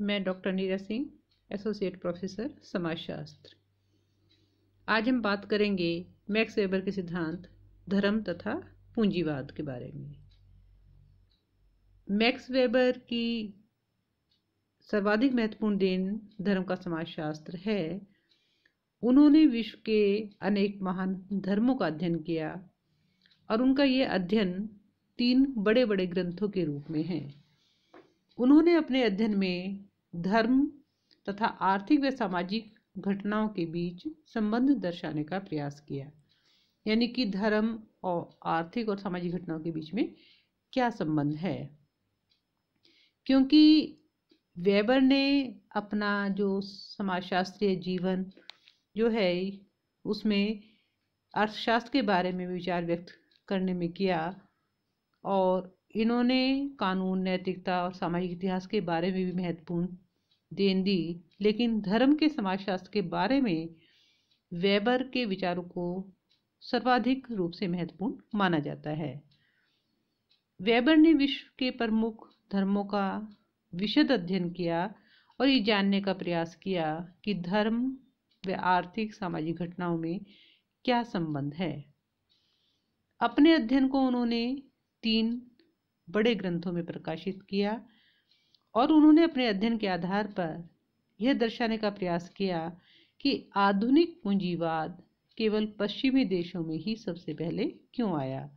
मैं doctor Neera Singh associate professor समाजशास्त्र आज हम बात करेंगे मैक्स वेबर के सिद्धांत धर्म तथा पूंजीवाद के बारे में मैक्स वेबर की सर्वाधिक महत्वपूर्ण देन धर्म का समाजशास्त्र है उन्होंने विश्व के अनेक महान धर्मों का अध्ययन किया और उनका ये अध्ययन तीन बड़े बड़े ग्रंथों के रूप में है उन्होंने अपने अध्ययन में धर्म तथा आर्थिक व सामाजिक घटनाओं के बीच संबंध दर्शाने का प्रयास किया यानी कि धर्म और आर्थिक और सामाजिक घटनाओं के बीच में क्या संबंध है क्योंकि वेबर ने अपना जो समाजशास्त्रीय जीवन जो है उसमें अर्थशास्त्र के बारे में विचार व्यक्त करने में किया और इन्होंने कानून नैतिकता और सामाजिक इतिहास के बारे में भी महत्वपूर्ण देन दी लेकिन धर्म के समाजशास्त्र के बारे में वेबर के विचारों को सर्वाधिक रूप से महत्वपूर्ण माना जाता है वेबर ने विश्व के प्रमुख धर्मों का विशद अध्ययन किया और ये जानने का प्रयास किया कि धर्म व आर्थिक सामाजिक घटनाओं में क्या संबंध है अपने अध्ययन को उन्होंने तीन बड़े ग्रंथों में प्रकाशित किया और उन्होंने अपने अध्ययन के आधार पर यह दर्शाने का प्रयास किया कि आधुनिक पूंजीवाद केवल पश्चिमी देशों में ही सबसे पहले क्यों आया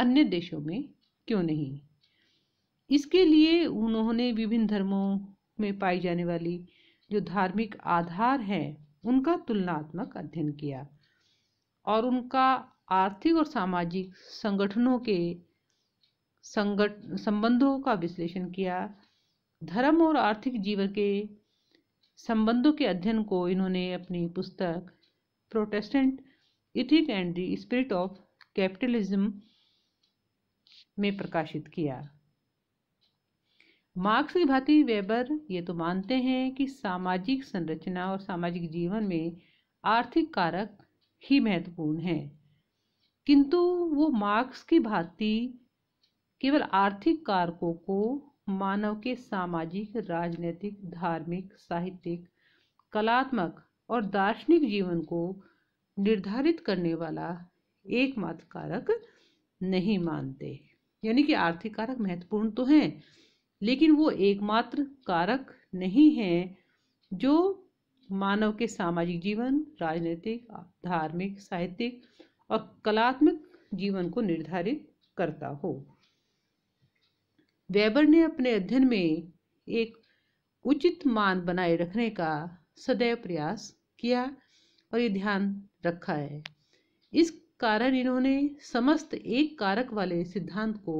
अन्य देशों में क्यों नहीं इसके लिए उन्होंने विभिन्न धर्मों में पाई जाने वाली जो धार्मिक आधार है उनका तुलनात्मक अध्ययन किया और उनका आर्थिक और सामाजिक संगठनों के संगठ संबंधों का विश्लेषण किया धर्म और आर्थिक जीवन के संबंधों के अध्ययन को इन्होंने अपनी पुस्तक Protestant ethic and the spirit of capitalism में प्रकाशित किया मार्क्स की भांति वेबर ये तो मानते हैं कि सामाजिक संरचना और सामाजिक जीवन में आर्थिक कारक ही महत्वपूर्ण हैं किंतु वो मार्क्स की भांति केवल आर्थिक कारकों को मानव के सामाजिक राजनीतिक धार्मिक साहित्यिक कलात्मक और दार्शनिक जीवन को निर्धारित करने वाला एकमात्र कारक नहीं मानते यानी कि आर्थिक कारक महत्वपूर्ण तो हैं लेकिन वो एकमात्र कारक नहीं है जो मानव के सामाजिक जीवन राजनीतिक धार्मिक साहित्यिक और कलात्मक जीवन को निर्धारित करता हो वेबर ने अपने अध्ययन में एक उचित मान बनाए रखने का सदैव प्रयास किया और ये ध्यान रखा है इस कारण इन्होंने समस्त एक कारक वाले सिद्धांत को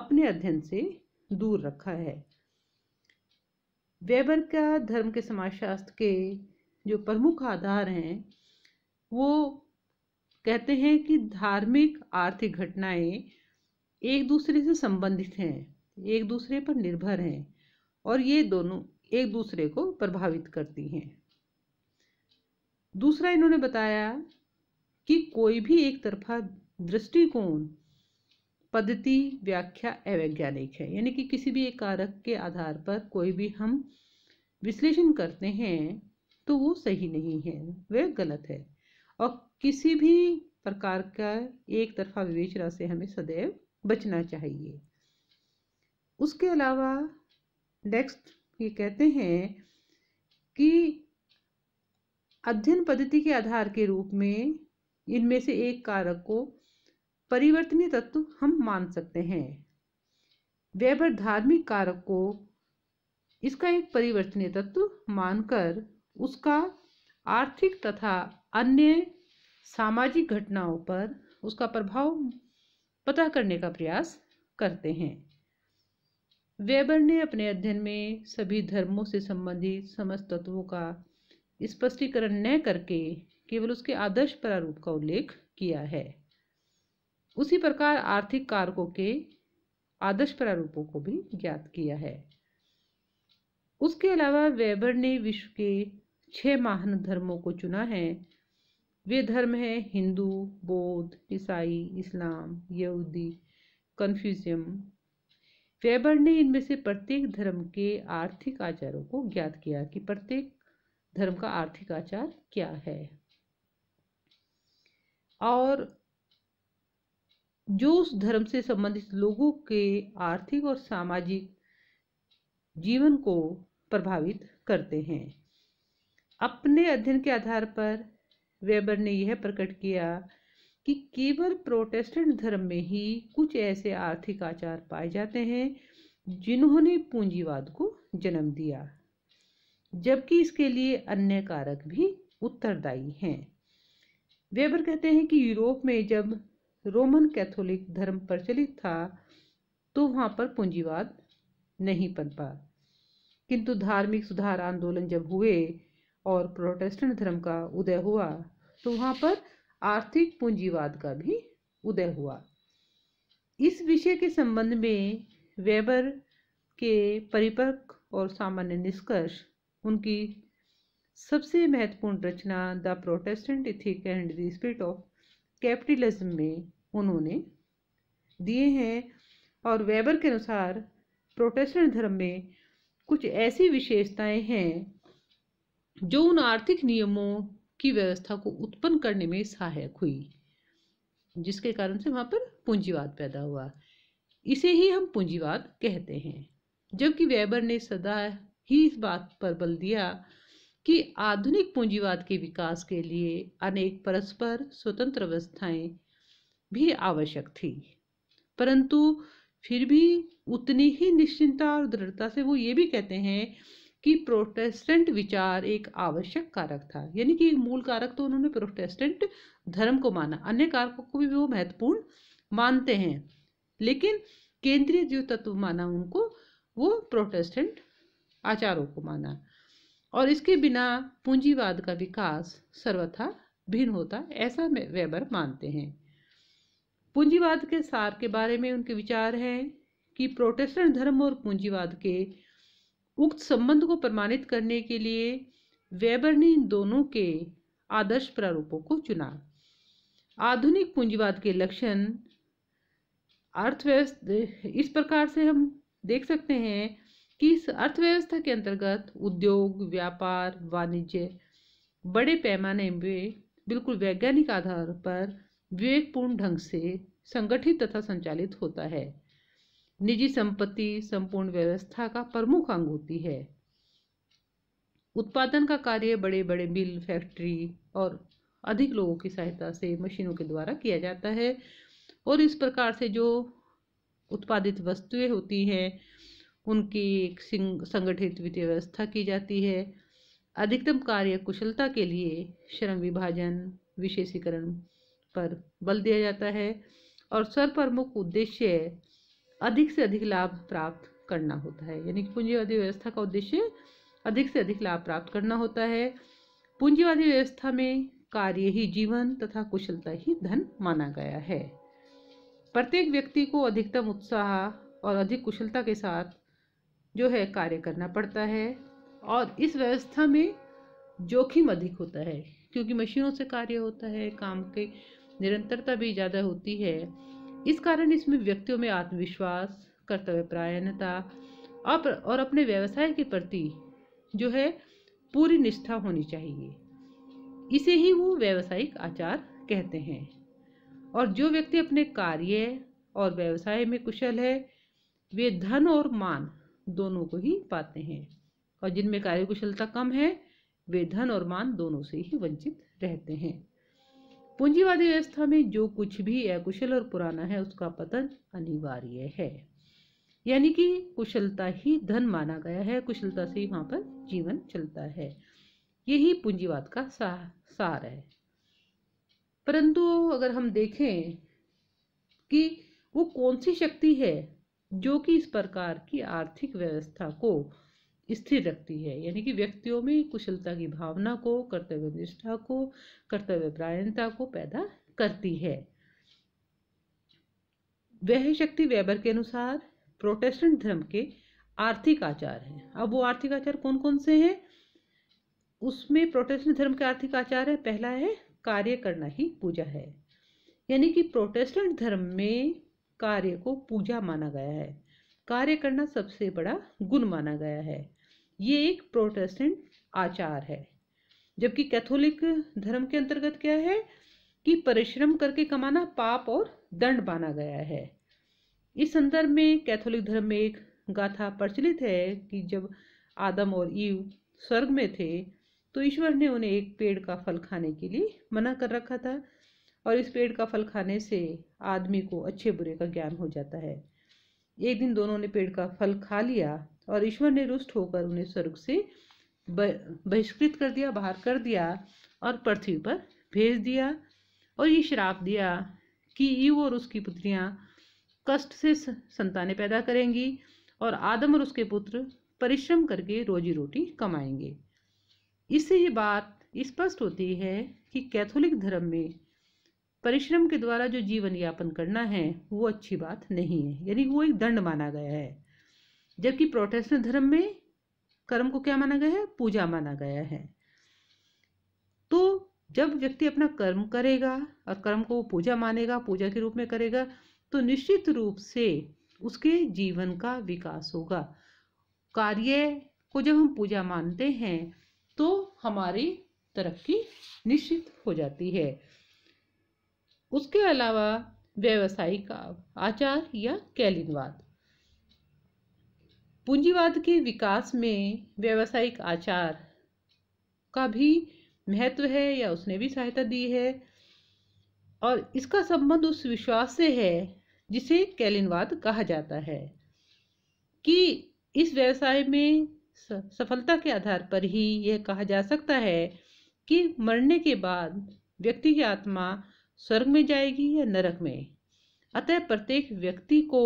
अपने अध्ययन से दूर रखा है वेबर का धर्म के समाजशास्त्र के जो प्रमुख आधार हैं वो कहते हैं कि धार्मिक आर्थिक घटनाएं एक दूसरे से संबंधित हैं एक दूसरे पर निर्भर हैं और ये दोनों एक दूसरे को प्रभावित करती हैं दूसरा इन्होंने बताया कि कोई भी एक तरफा दृष्टिकोण पद्धति व्याख्या अवैज्ञानिक है यानी कि किसी भी एक कारक के आधार पर कोई भी हम विश्लेषण करते हैं तो वो सही नहीं है वह गलत है और किसी भी प्रकार का एक तरफा विवेचना से हमें सदैव बचना चाहिए उसके अलावा नेक्स्ट ये कहते हैं कि अध्ययन पद्धति के आधार के रूप में इनमें से एक कारक को परिवर्तनीय तत्व हम मान सकते हैं वेबर धार्मिक कारक को इसका एक परिवर्तनीय तत्व मानकर उसका आर्थिक तथा अन्य सामाजिक घटनाओं पर उसका प्रभाव पता करने का प्रयास करते हैं वेबर ने अपने अध्ययन में सभी धर्मों से संबंधित समस्त तत्वों का स्पष्टीकरण न करके केवल उसके आदर्श प्रारूप का उल्लेख किया है उसी प्रकार आर्थिक कारकों के आदर्श प्रारूपों को भी ज्ञात किया है उसके अलावा वेबर ने विश्व के छह महान धर्मों को चुना है वे धर्म है हिंदू बौद्ध ईसाई इस्लाम यहूदी कन्फ्यूजियम फेबर ने इनमें से प्रत्येक धर्म के आर्थिक आचारों को ज्ञात किया कि प्रत्येक धर्म का आर्थिक आचार क्या है और जो उस धर्म से संबंधित लोगों के आर्थिक और सामाजिक जीवन को प्रभावित करते हैं अपने अध्ययन के आधार पर वेबर ने यह प्रकट किया कि केवल प्रोटेस्टेंट धर्म में ही कुछ ऐसे आर्थिक आचार पाए जाते हैं जिन्होंने पूंजीवाद को जन्म दिया जबकि इसके लिए अन्य कारक भी उत्तरदायी हैं वेबर कहते हैं कि यूरोप में जब रोमन कैथोलिक धर्म प्रचलित था तो वहाँ पर पूंजीवाद नहीं पनपा किंतु धार्मिक सुधार आंदोलन जब हुए और प्रोटेस्टेंट धर्म का उदय हुआ तो वहाँ पर आर्थिक पूंजीवाद का भी उदय हुआ इस विषय के संबंध में वेबर के परिपक्व और सामान्य निष्कर्ष उनकी सबसे महत्वपूर्ण रचना the Protestant ethic and the spirit of capitalism में उन्होंने दिए हैं और वेबर के अनुसार प्रोटेस्टेंट धर्म में कुछ ऐसी विशेषताएं हैं जो उन आर्थिक नियमों की व्यवस्था को उत्पन्न करने में सहायक हुई जिसके कारण से वहां पर पूंजीवाद पैदा हुआ इसे ही हम पूंजीवाद कहते हैं जबकि वेबर ने सदा ही इस बात पर बल दिया कि आधुनिक पूंजीवाद के विकास के लिए अनेक परस्पर स्वतंत्र व्यवस्थाएं भी आवश्यक थी परंतु फिर भी उतनी ही निश्चिंता और दृढ़ता से वो ये भी कहते हैं कि प्रोटेस्टेंट विचार एक आवश्यक कारक था यानी कि मूल कारक तो उन्होंने प्रोटेस्टेंट धर्म को माना अन्य कारकों को भी वो महत्वपूर्ण मानते हैं लेकिन केंद्रीय जो तत्व माना उनको वो प्रोटेस्टेंट आचारों को माना और इसके बिना पूंजीवाद का विकास सर्वथा भिन्न होता ऐसा वेबर मानते हैं पूंजीवाद के सार के बारे में उनके विचार हैं कि प्रोटेस्टेंट धर्म और पूंजीवाद के उक्त संबंध को प्रमाणित करने के लिए वेबर ने इन दोनों के आदर्श प्रारूपों को चुना आधुनिक पूंजीवाद के लक्षण अर्थव्यवस्था इस प्रकार से हम देख सकते हैं कि इस अर्थव्यवस्था के अंतर्गत उद्योग व्यापार वाणिज्य बड़े पैमाने में बिल्कुल वैज्ञानिक आधार पर विवेकपूर्ण ढंग से संगठित तथा संचालित होता है निजी संपत्ति संपूर्ण व्यवस्था का प्रमुख अंग होती है उत्पादन का कार्य बड़े बड़े मिल फैक्ट्री और अधिक लोगों की सहायता से मशीनों के द्वारा किया जाता है और इस प्रकार से जो उत्पादित वस्तुएं होती हैं उनकी एक संगठित वित्तीय व्यवस्था की जाती है अधिकतम कार्य कुशलता के लिए श्रम विभाजन विशेषीकरण पर बल दिया जाता है और सर्वप्रमुख उद्देश्य अधिक से अधिक लाभ प्राप्त करना होता है यानी कि पूंजीवादी व्यवस्था का उद्देश्य अधिक से अधिक लाभ प्राप्त करना होता है पूंजीवादी व्यवस्था में कार्य ही जीवन तथा कुशलता ही धन माना गया है प्रत्येक व्यक्ति को अधिकतम उत्साह और अधिक कुशलता के साथ जो है कार्य करना पड़ता है और इस व्यवस्था में जोखिम अधिक होता है क्योंकि मशीनों से कार्य होता है काम के निरंतरता भी ज़्यादा होती है इस कारण इसमें व्यक्तियों में आत्मविश्वास कर्तव्य और अपने व्यवसाय के प्रति जो है पूरी निष्ठा होनी चाहिए इसे ही वो व्यवसायिक आचार कहते हैं और जो व्यक्ति अपने कार्य और व्यवसाय में कुशल है वे धन और मान दोनों को ही पाते हैं और जिनमें कार्यकुशलता कम है वे धन और मान दोनों से ही वंचित रहते हैं पूंजीवादी व्यवस्था में जो कुछ भी अकुशल और पुराना है उसका पतन अनिवार्य है यानी कि कुशलता ही धन माना गया है कुशलता से ही वहां पर जीवन चलता है यही पूंजीवाद का सा, सार है परंतु अगर हम देखें कि वो कौन सी शक्ति है जो कि इस प्रकार की आर्थिक व्यवस्था को स्थिर रखती है यानी कि व्यक्तियों में कुशलता की भावना को कर्तव्य निष्ठा को कर्तव्य प्रायणता को पैदा करती है वह शक्ति वेबर के अनुसार प्रोटेस्टेंट धर्म के आर्थिक आचार हैं अब वो आर्थिक आचार कौन कौन से हैं उसमें प्रोटेस्टेंट धर्म के आर्थिक आचार है पहला है कार्य करना ही पूजा है यानी कि प्रोटेस्टेंट धर्म में कार्य को पूजा माना गया है कार्य करना सबसे बड़ा गुण माना गया है ये एक प्रोटेस्टेंट आचार है जबकि कैथोलिक धर्म के अंतर्गत क्या है कि परिश्रम करके कमाना पाप और दंड माना गया है इस संदर्भ में कैथोलिक धर्म में एक गाथा प्रचलित है कि जब आदम और ईव स्वर्ग में थे तो ईश्वर ने उन्हें एक पेड़ का फल खाने के लिए मना कर रखा था और इस पेड़ का फल खाने से आदमी को अच्छे बुरे का ज्ञान हो जाता है एक दिन दोनों ने पेड़ का फल खा लिया और ईश्वर ने रुष्ट होकर उन्हें स्वर्ग से बहिष्कृत कर दिया बाहर कर दिया और पृथ्वी पर भेज दिया और ये श्राप दिया कि ईव और उसकी पुत्रियां कष्ट से संतानें पैदा करेंगी और आदम और उसके पुत्र परिश्रम करके रोजी रोटी कमाएंगे इससे ये बात स्पष्ट होती है कि कैथोलिक धर्म में परिश्रम के द्वारा जो जीवन यापन करना है वो अच्छी बात नहीं है यानी वो एक दंड माना गया है जबकि प्रोटेस्टेंट धर्म में कर्म को क्या माना गया है पूजा माना गया है तो जब व्यक्ति अपना कर्म करेगा और कर्म को वो पूजा मानेगा पूजा के रूप में करेगा तो निश्चित रूप से उसके जीवन का विकास होगा कार्य को जब हम पूजा मानते हैं तो हमारी तरक्की निश्चित हो जाती है उसके अलावा व्यवसायिक आचार या कैलिनवाद पूंजीवाद के विकास में व्यावसायिक आचार का भी महत्व है या उसने भी सहायता दी है और इसका संबंध उस विश्वास से है जिसे कैलिनवाद कहा जाता है कि इस व्यवसाय में सफलता के आधार पर ही यह कहा जा सकता है कि मरने के बाद व्यक्ति की आत्मा स्वर्ग में जाएगी या नरक में अतः प्रत्येक व्यक्ति को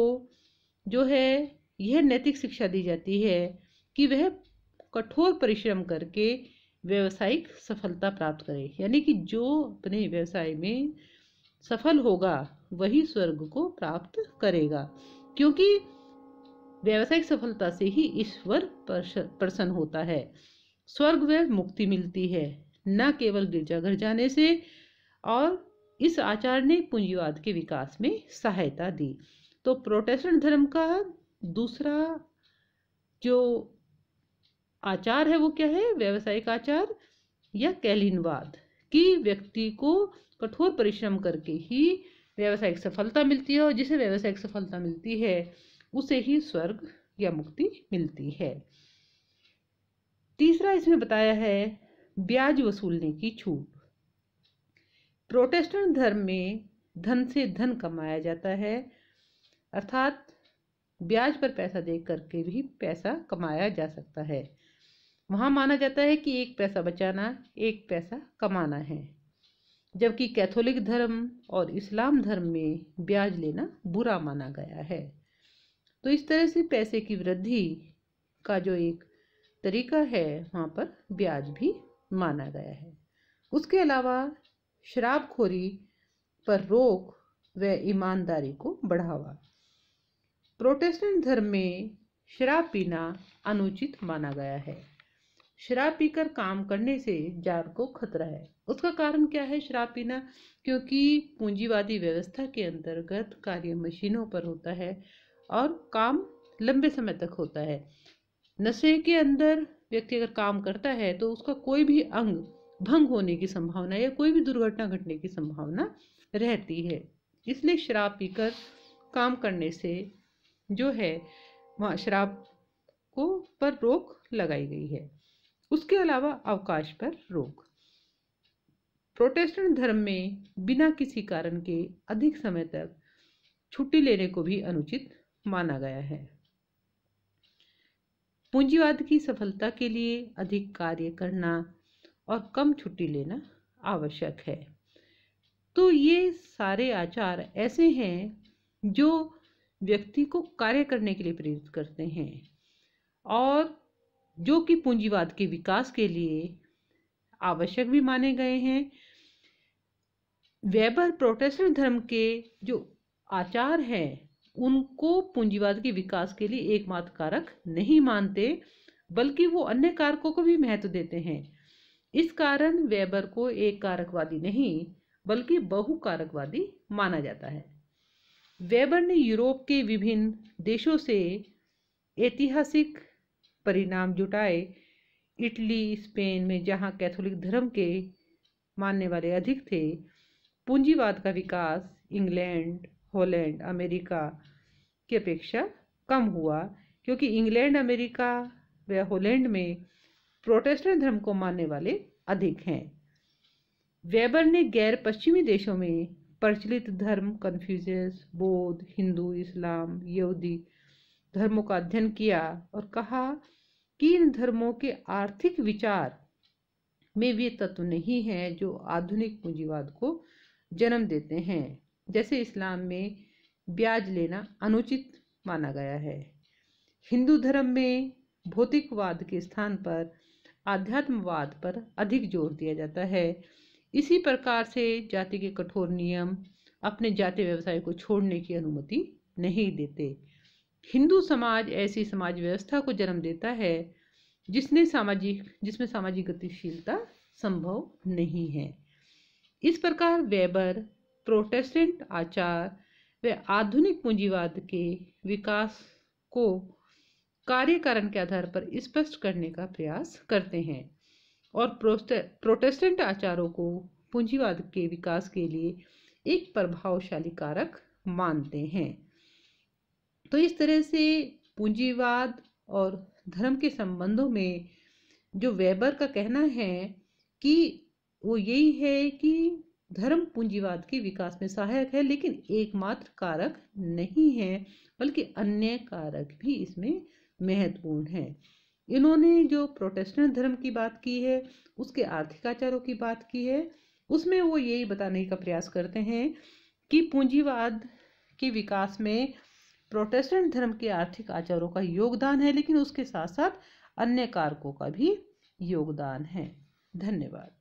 जो है यह नैतिक शिक्षा दी जाती है कि वह कठोर परिश्रम करके व्यवसायिक सफलता प्राप्त करे यानी कि जो अपने व्यवसाय में सफल होगा वही स्वर्ग को प्राप्त करेगा क्योंकि व्यावसायिक सफलता से ही ईश्वर प्रसन्न होता है स्वर्ग व मुक्ति मिलती है न केवल गिरजाघर जाने से और इस आचार ने पूंजीवाद के विकास में सहायता दी तो प्रोटेस्टेंट धर्म का दूसरा जो आचार है वो क्या है व्यावसायिक आचार या कैलीनवाद कि व्यक्ति को कठोर परिश्रम करके ही व्यवसायिक सफलता मिलती है और जिसे व्यावसायिक सफलता मिलती है उसे ही स्वर्ग या मुक्ति मिलती है तीसरा इसमें बताया है ब्याज वसूलने की छूट प्रोटेस्टेंट धर्म में धन से धन कमाया जाता है अर्थात ब्याज पर पैसा दे करके भी पैसा कमाया जा सकता है वहाँ माना जाता है कि एक पैसा बचाना एक पैसा कमाना है जबकि कैथोलिक धर्म और इस्लाम धर्म में ब्याज लेना बुरा माना गया है तो इस तरह से पैसे की वृद्धि का जो एक तरीका है वहाँ पर ब्याज भी माना गया है उसके अलावा शराबखोरी पर रोक व ईमानदारी को बढ़ावा प्रोटेस्टेंट धर्म में शराब पीना अनुचित माना गया है शराब पीकर काम करने से जान को खतरा है उसका कारण क्या है शराब पीना क्योंकि पूंजीवादी व्यवस्था के अंतर्गत कार्य मशीनों पर होता है और काम लंबे समय तक होता है नशे के अंदर व्यक्ति अगर काम करता है तो उसका कोई भी अंग भंग होने की संभावना या कोई भी दुर्घटना घटने की संभावना रहती है इसलिए शराब पीकर काम करने से जो है शराब को पर रोक लगाई गई है उसके अलावा अवकाश पर रोक प्रोटेस्टेंट धर्म में बिना किसी कारण के अधिक समय तक छुट्टी लेने को भी अनुचित माना गया है पूंजीवाद की सफलता के लिए अधिक कार्य करना और कम छुट्टी लेना आवश्यक है तो ये सारे आचार ऐसे हैं जो व्यक्ति को कार्य करने के लिए प्रेरित करते हैं और जो कि पूंजीवाद के विकास के लिए आवश्यक भी माने गए हैं वेबर प्रोटेस्टेंट धर्म के जो आचार हैं उनको पूंजीवाद के विकास के लिए एकमात्र कारक नहीं मानते बल्कि वो अन्य कारकों को भी महत्व देते हैं इस कारण वेबर को एक कारकवादी नहीं बल्कि बहुकारकवादी माना जाता है वेबर ने यूरोप के विभिन्न देशों से ऐतिहासिक परिणाम जुटाए इटली स्पेन में जहाँ कैथोलिक धर्म के मानने वाले अधिक थे पूंजीवाद का विकास इंग्लैंड हॉलैंड अमेरिका की अपेक्षा कम हुआ क्योंकि इंग्लैंड अमेरिका व हॉलैंड में प्रोटेस्टेंट धर्म को मानने वाले अधिक हैं वेबर ने गैर पश्चिमी देशों में प्रचलित धर्म कन्फ्यूजियस बौद्ध हिंदू इस्लाम यहूदी धर्मों का अध्ययन किया और कहा कि इन धर्मों के आर्थिक विचार में वे तत्व नहीं हैं जो आधुनिक पूंजीवाद को जन्म देते हैं जैसे इस्लाम में ब्याज लेना अनुचित माना गया है हिंदू धर्म में भौतिकवाद के स्थान पर आध्यात्मवाद पर अधिक जोर दिया जाता है इसी प्रकार से जाति के कठोर नियम अपने जाति व्यवसाय को छोड़ने की अनुमति नहीं देते हिंदू समाज ऐसी समाज व्यवस्था को जन्म देता है जिसने सामाजिक जिसमें सामाजिक गतिशीलता संभव नहीं है इस प्रकार वेबर प्रोटेस्टेंट आचार व आधुनिक पूंजीवाद के विकास को कार्यकारण के आधार पर स्पष्ट करने का प्रयास करते हैं और प्रोटेस्टेंट आचारों को पूंजीवाद के विकास के लिए एक प्रभावशाली कारक मानते हैं तो इस तरह से पूंजीवाद और धर्म के संबंधों में जो वेबर का कहना है कि वो यही है कि धर्म पूंजीवाद के विकास में सहायक है लेकिन एकमात्र कारक नहीं है बल्कि अन्य कारक भी इसमें महत्वपूर्ण है इन्होंने जो प्रोटेस्टेंट धर्म की बात की है उसके आर्थिक आचारों की बात की है उसमें वो यही बताने का प्रयास करते हैं कि पूंजीवाद के विकास में प्रोटेस्टेंट धर्म के आर्थिक आचारों का योगदान है लेकिन उसके साथ साथ अन्य कारकों का भी योगदान है धन्यवाद